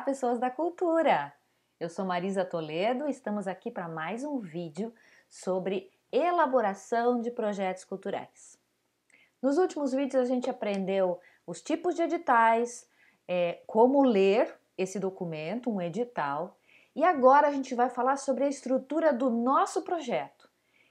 Olá, pessoas da cultura! Eu sou Marisa Toledo e estamos aqui para mais um vídeo sobre elaboração de projetos culturais. Nos últimos vídeos a gente aprendeu os tipos de editais, é, como ler esse documento, um edital, e agora a gente vai falar sobre a estrutura do nosso projeto.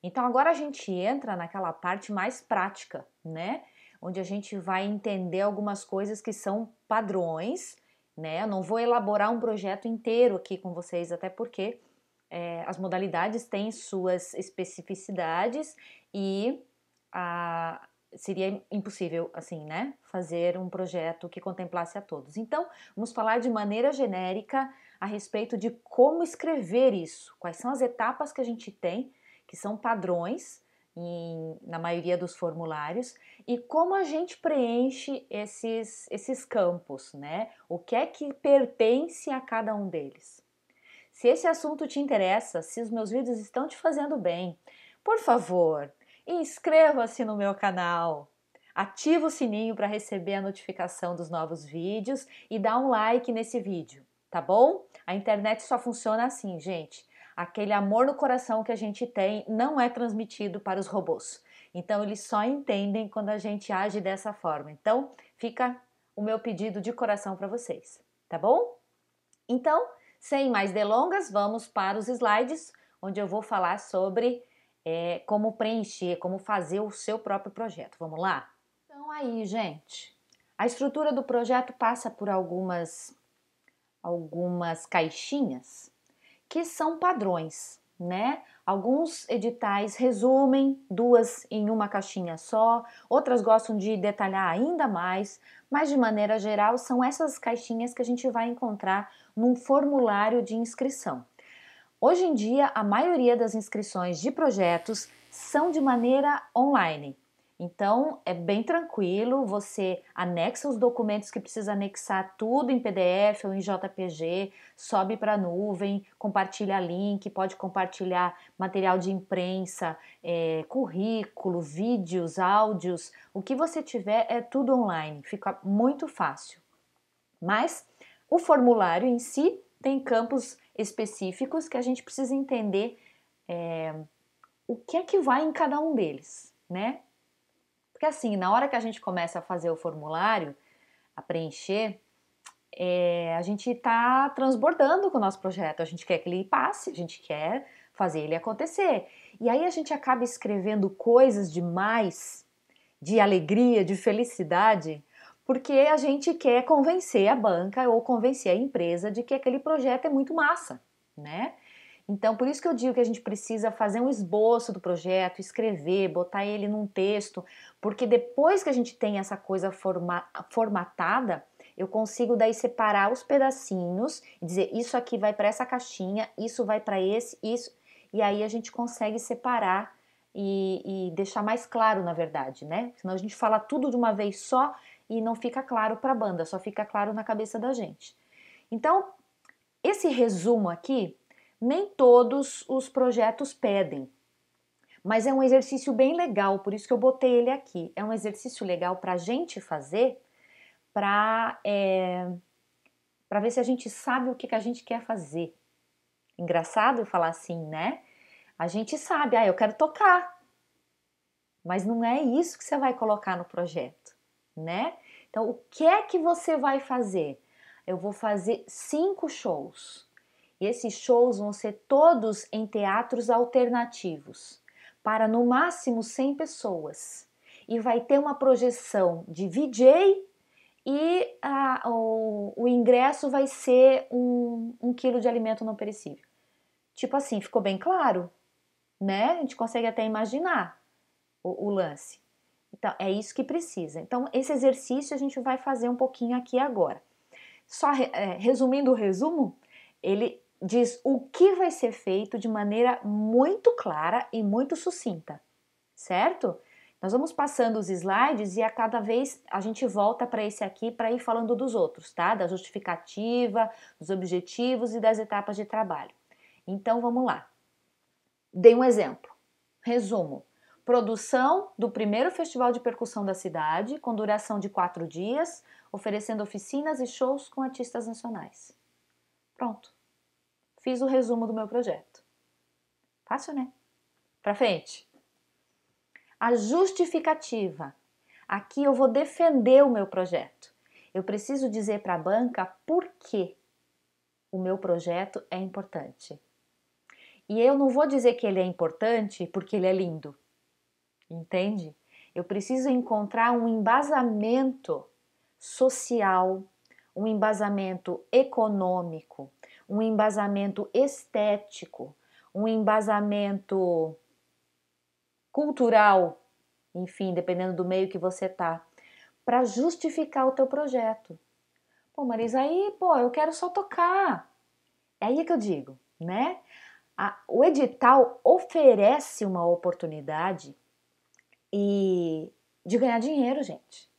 Então agora a gente entra naquela parte mais prática, né? Onde a gente vai entender algumas coisas que são padrões né? Eu não vou elaborar um projeto inteiro aqui com vocês, até porque é, as modalidades têm suas especificidades e a, seria impossível, assim, né? Fazer um projeto que contemplasse a todos. Então, vamos falar de maneira genérica a respeito de como escrever isso, quais são as etapas que a gente tem, que são padrões em, na maioria dos formulários e como a gente preenche esses, esses campos, né? O que é que pertence a cada um deles. Se esse assunto te interessa, se os meus vídeos estão te fazendo bem, por favor, inscreva-se no meu canal. Ativa o sininho para receber a notificação dos novos vídeos e dá um like nesse vídeo, tá bom? A internet só funciona assim, gente. Aquele amor no coração que a gente tem não é transmitido para os robôs. Então, eles só entendem quando a gente age dessa forma. Então, fica o meu pedido de coração para vocês, tá bom? Então, sem mais delongas, vamos para os slides, onde eu vou falar sobre é, como preencher, como fazer o seu próprio projeto. Vamos lá? Então, aí, gente, a estrutura do projeto passa por algumas, algumas caixinhas que são padrões, né? Alguns editais resumem duas em uma caixinha só, outras gostam de detalhar ainda mais, mas de maneira geral são essas caixinhas que a gente vai encontrar num formulário de inscrição. Hoje em dia, a maioria das inscrições de projetos são de maneira online. Então é bem tranquilo, você anexa os documentos que precisa anexar tudo em PDF ou em JPG, sobe para a nuvem, compartilha link, pode compartilhar material de imprensa, é, currículo, vídeos, áudios, o que você tiver é tudo online, fica muito fácil. Mas o formulário em si tem campos específicos que a gente precisa entender é, o que é que vai em cada um deles, né? Porque assim, na hora que a gente começa a fazer o formulário, a preencher, é, a gente está transbordando com o nosso projeto, a gente quer que ele passe, a gente quer fazer ele acontecer. E aí a gente acaba escrevendo coisas demais, de alegria, de felicidade, porque a gente quer convencer a banca ou convencer a empresa de que aquele projeto é muito massa, né? Então, por isso que eu digo que a gente precisa fazer um esboço do projeto, escrever, botar ele num texto, porque depois que a gente tem essa coisa forma, formatada, eu consigo daí separar os pedacinhos e dizer isso aqui vai para essa caixinha, isso vai para esse, isso. E aí a gente consegue separar e, e, deixar mais claro, na verdade, né? Senão a gente fala tudo de uma vez só e não fica claro para a banda, só fica claro na cabeça da gente. Então, esse resumo aqui nem todos os projetos pedem, mas é um exercício bem legal, por isso que eu botei ele aqui. É um exercício legal para a gente fazer, para é, para ver se a gente sabe o que, que a gente quer fazer. Engraçado falar assim, né? A gente sabe, ah, eu quero tocar, mas não é isso que você vai colocar no projeto, né? Então, o que é que você vai fazer? Eu vou fazer cinco shows. E esses shows vão ser todos em teatros alternativos, para no máximo 100 pessoas. E vai ter uma projeção de VJ e o, o, ingresso vai ser um, um quilo de alimento não perecível. Tipo assim, ficou bem claro, né? A gente consegue até imaginar o, o lance. Então, é isso que precisa. Então, esse exercício a gente vai fazer um pouquinho aqui agora. Só é, resumindo o resumo, ele diz o que vai ser feito de maneira muito clara e muito sucinta, certo? Nós vamos passando os slides e a cada vez a gente volta para esse aqui para ir falando dos outros, tá? Da justificativa, dos objetivos e das etapas de trabalho. Então vamos lá. Dei um exemplo. Resumo: produção do primeiro festival de percussão da cidade, com duração de quatro dias, oferecendo oficinas e shows com artistas nacionais. Pronto fiz o resumo do meu projeto. Fácil, né? Para frente. A justificativa. Aqui eu vou defender o meu projeto. Eu preciso dizer para a banca por que o meu projeto é importante. E eu não vou dizer que ele é importante porque ele é lindo. Entende? Eu preciso encontrar um embasamento social, um embasamento econômico, um embasamento estético, um embasamento cultural, enfim, dependendo do meio que você tá, para justificar o teu projeto. Pô, Marisa, aí, pô, eu quero só tocar. É aí que eu digo, né? A, o edital oferece uma oportunidade e de ganhar dinheiro, gente.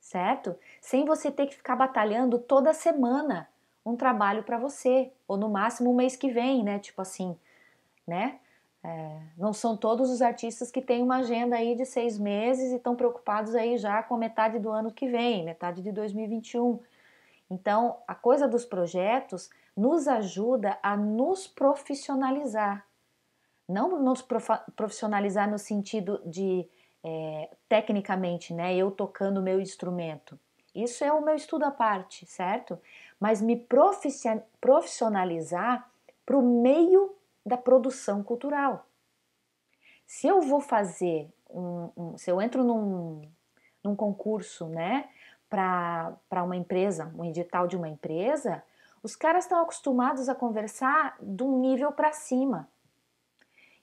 Certo? Sem você ter que ficar batalhando toda semana um trabalho para você, ou no máximo o um mês que vem, né? Tipo assim, né? É, não são todos os artistas que têm uma agenda aí de seis meses e estão preocupados aí já com a metade do ano que vem, metade de 2021. Então, a coisa dos projetos nos ajuda a nos profissionalizar. Não nos profissionalizar no sentido de é, tecnicamente, né? Eu tocando o meu instrumento. Isso é o meu estudo à parte, certo? mas me profissionalizar para o meio da produção cultural. Se eu vou fazer um, um, se eu entro num, num concurso, né, para uma empresa, um edital de uma empresa, os caras estão acostumados a conversar de um nível para cima.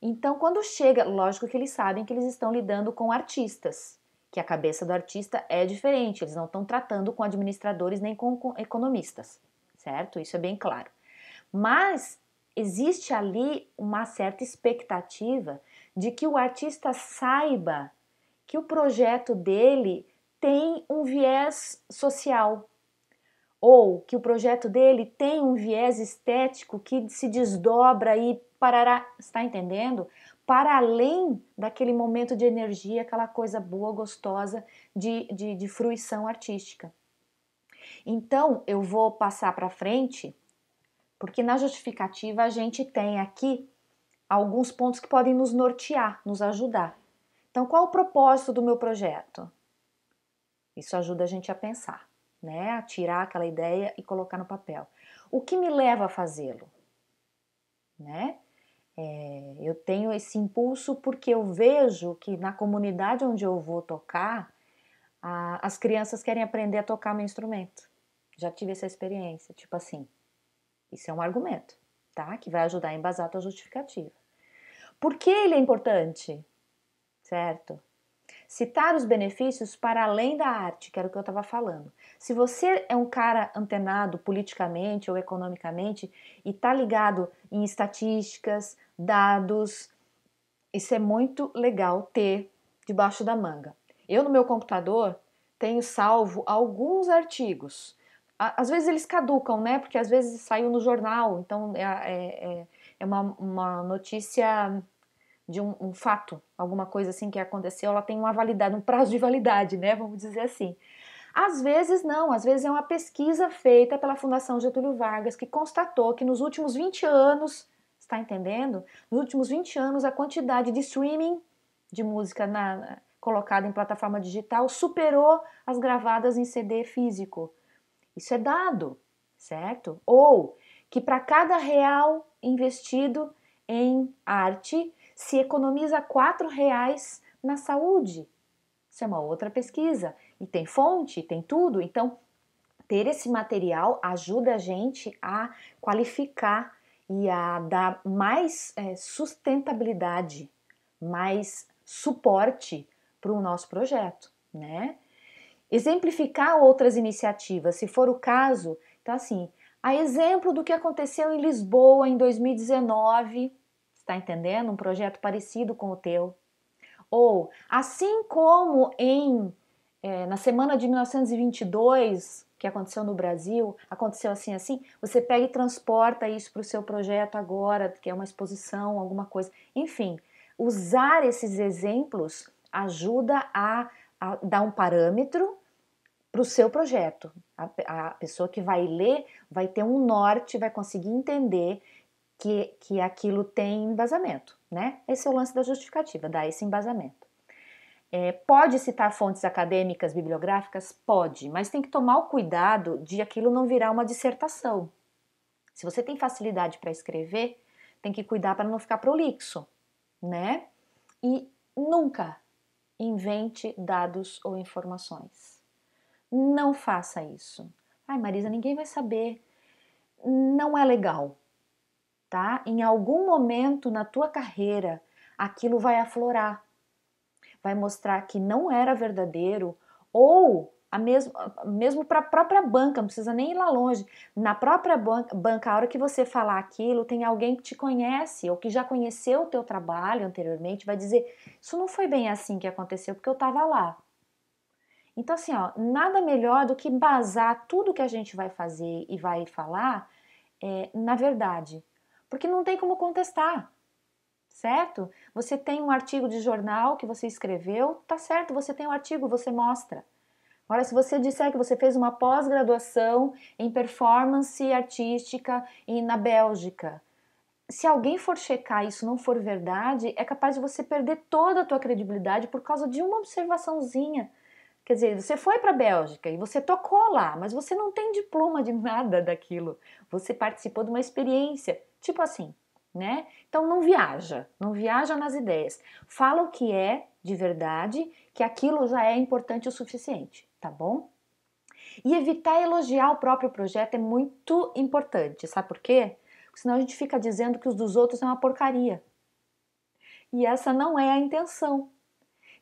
Então, quando chega, lógico que eles sabem que eles estão lidando com artistas, que a cabeça do artista é diferente, eles não estão tratando com administradores nem com economistas, certo? Isso é bem claro. Mas existe ali uma certa expectativa de que o artista saiba que o projeto dele tem um viés social ou que o projeto dele tem um viés estético que se desdobra e parará, está entendendo? para além daquele momento de energia, aquela coisa boa, gostosa de, de, de fruição artística. Então, eu vou passar para frente, porque na justificativa a gente tem aqui alguns pontos que podem nos nortear, nos ajudar. Então, qual o propósito do meu projeto? Isso ajuda a gente a pensar, né? A tirar aquela ideia e colocar no papel. O que me leva a fazê-lo? Né? É, eu tenho esse impulso porque eu vejo que na comunidade onde eu vou tocar, a, as crianças querem aprender a tocar meu instrumento. Já tive essa experiência, tipo assim. Isso é um argumento, tá? Que vai ajudar a embasar a tua justificativa. Por que ele é importante? Certo? citar os benefícios para além da arte, que era o que eu estava falando. Se você é um cara antenado politicamente ou economicamente e está ligado em estatísticas, dados, isso é muito legal ter debaixo da manga. Eu no meu computador tenho salvo alguns artigos. Às vezes eles caducam, né? Porque às vezes saiu no jornal, então é, é, é, é uma, uma notícia de um, um, fato, alguma coisa assim que aconteceu, ela tem uma validade, um prazo de validade, né? Vamos dizer assim. Às vezes não, às vezes é uma pesquisa feita pela Fundação Getúlio Vargas que constatou que nos últimos 20 anos, está entendendo? Nos últimos 20 anos a quantidade de streaming de música na, na, colocada em plataforma digital superou as gravadas em CD físico. Isso é dado, certo? Ou que para cada real investido em arte, se economiza R$ reais na saúde. Isso é uma outra pesquisa. E tem fonte, tem tudo. Então, ter esse material ajuda a gente a qualificar e a dar mais é, sustentabilidade, mais suporte para o nosso projeto, né? Exemplificar outras iniciativas, se for o caso. Então, assim, a exemplo do que aconteceu em Lisboa em 2019, Está entendendo? Um projeto parecido com o teu. Ou, assim como em é, na semana de 1922, que aconteceu no Brasil, aconteceu assim, assim, você pega e transporta isso para o seu projeto agora, que é uma exposição, alguma coisa. Enfim, usar esses exemplos ajuda a, a dar um parâmetro para o seu projeto. A, a pessoa que vai ler vai ter um norte, vai conseguir entender que, que aquilo tem embasamento, né? Esse é o lance da justificativa, dá esse embasamento. É, pode citar fontes acadêmicas, bibliográficas? Pode, mas tem que tomar o cuidado de aquilo não virar uma dissertação. Se você tem facilidade para escrever, tem que cuidar para não ficar prolixo, né? E nunca invente dados ou informações. Não faça isso. Ai, Marisa, ninguém vai saber. Não é legal tá? Em algum momento na tua carreira, aquilo vai aflorar. Vai mostrar que não era verdadeiro ou a mesmo, mesmo para a própria banca, não precisa nem ir lá longe. Na própria banca, banca, a hora que você falar aquilo, tem alguém que te conhece ou que já conheceu o teu trabalho anteriormente, vai dizer: Isso não foi bem assim que aconteceu, porque eu estava lá. Então, assim, ó, nada melhor do que basar tudo que a gente vai fazer e vai falar é, na verdade porque não tem como contestar, certo? Você tem um artigo de jornal que você escreveu, tá certo, você tem o um artigo, você mostra. Agora, se você disser que você fez uma pós-graduação em performance artística e na Bélgica, se alguém for checar isso não for verdade, é capaz de você perder toda a tua credibilidade por causa de uma observaçãozinha. Quer dizer, você foi para a Bélgica e você tocou lá, mas você não tem diploma de nada daquilo. Você participou de uma experiência Tipo assim, né? Então não viaja, não viaja nas ideias. Fala o que é de verdade, que aquilo já é importante o suficiente, tá bom? E evitar elogiar o próprio projeto é muito importante, sabe por quê? Porque senão a gente fica dizendo que os dos outros é uma porcaria. E essa não é a intenção.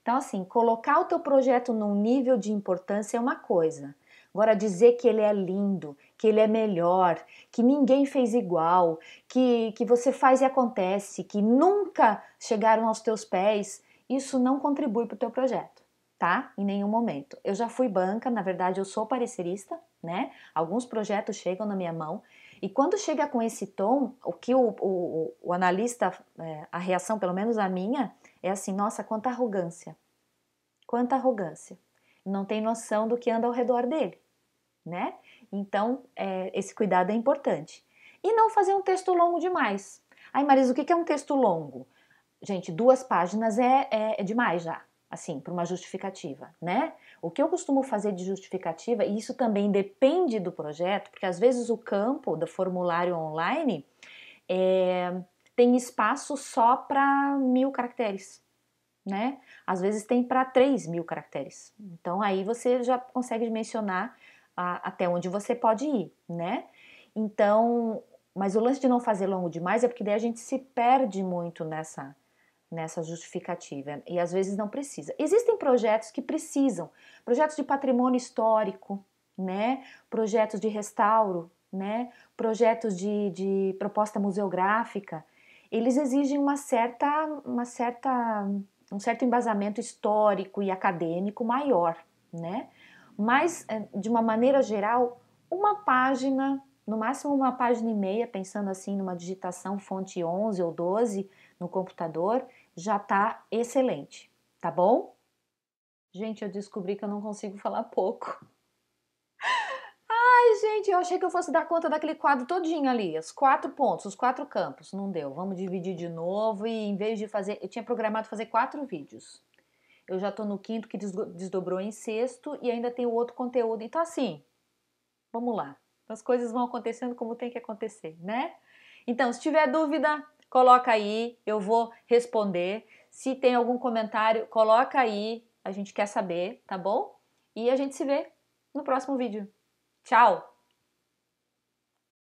Então, assim, colocar o teu projeto num nível de importância é uma coisa. Agora, dizer que ele é lindo, que ele é melhor, que ninguém fez igual, que, que você faz e acontece, que nunca chegaram aos teus pés, isso não contribui para o teu projeto, tá? Em nenhum momento. Eu já fui banca, na verdade eu sou parecerista, né? Alguns projetos chegam na minha mão e quando chega com esse tom, o que o, o, o analista, é, a reação, pelo menos a minha, é assim: nossa, quanta arrogância! Quanta arrogância! Não tem noção do que anda ao redor dele né? Então, é, esse cuidado é importante. E não fazer um texto longo demais. Ai, Marisa, o que é um texto longo? Gente, duas páginas é, é, é demais já, assim, para uma justificativa, né? O que eu costumo fazer de justificativa, e isso também depende do projeto, porque às vezes o campo do formulário online é, tem espaço só para mil caracteres, né? Às vezes tem para três mil caracteres. Então aí você já consegue mencionar a, até onde você pode ir, né? Então, mas o lance de não fazer longo demais é porque daí a gente se perde muito nessa nessa justificativa e às vezes não precisa. Existem projetos que precisam, projetos de patrimônio histórico, né? Projetos de restauro, né? Projetos de, de proposta museográfica, eles exigem uma certa, uma certa, um certo embasamento histórico e acadêmico maior, né? mas eh, de uma maneira geral, uma página, no máximo uma página e meia, pensando assim numa digitação fonte 11 ou 12 no computador, já tá excelente, tá bom? Gente, eu descobri que eu não consigo falar pouco. Ai, gente, eu achei que eu fosse dar conta daquele quadro todinho ali, os quatro pontos, os quatro campos, não deu. Vamos dividir de novo e em vez de fazer, eu tinha programado fazer quatro vídeos eu já estou no quinto que desdobrou em sexto e ainda tem outro conteúdo. Então, assim, vamos lá. As coisas vão acontecendo como tem que acontecer, né? Então, se tiver dúvida, coloca aí, eu vou responder. Se tem algum comentário, coloca aí, a gente quer saber, tá bom? E a gente se vê no próximo vídeo. Tchau!